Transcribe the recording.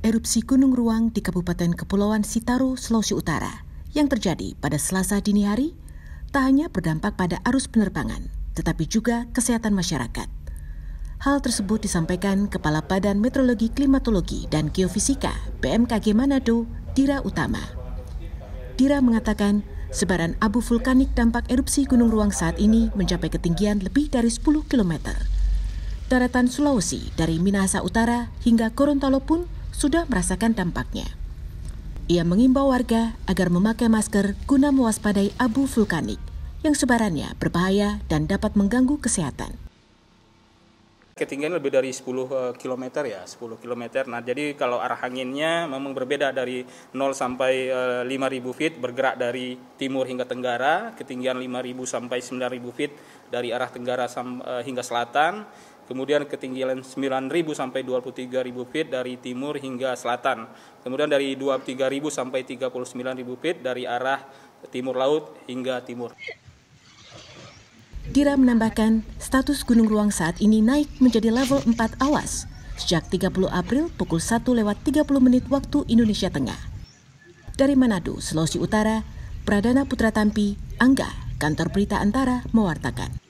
Erupsi Gunung Ruang di Kabupaten Kepulauan Sitaro, Sulawesi Utara, yang terjadi pada Selasa dini hari, tak hanya berdampak pada arus penerbangan, tetapi juga kesehatan masyarakat. Hal tersebut disampaikan Kepala Badan Meteorologi Klimatologi dan Geofisika BMKG Manado, Dira Utama. Dira mengatakan, sebaran abu vulkanik dampak erupsi Gunung Ruang saat ini mencapai ketinggian lebih dari 10 kilometer. Daratan Sulawesi dari Minahasa Utara hingga Gorontalo pun sudah merasakan dampaknya. Ia mengimbau warga agar memakai masker guna mewaspadai abu vulkanik yang sebarannya berbahaya dan dapat mengganggu kesehatan ketinggian lebih dari 10 eh, km ya, 10 km. Nah, jadi kalau arah anginnya memang berbeda dari 0 sampai 5000 eh, feet bergerak dari timur hingga tenggara, ketinggian 5000 sampai 9000 feet dari arah tenggara eh, hingga selatan kemudian ketinggian 9.000 sampai 23.000 feet dari timur hingga selatan, kemudian dari 23.000 sampai 39.000 feet dari arah timur laut hingga timur. Dira menambahkan, status Gunung Ruang saat ini naik menjadi level 4 awas sejak 30 April pukul 1 lewat 30 menit waktu Indonesia Tengah. Dari Manado, Sulawesi Utara, Pradana Putra Tampi, Angga, Kantor Berita Antara, mewartakan.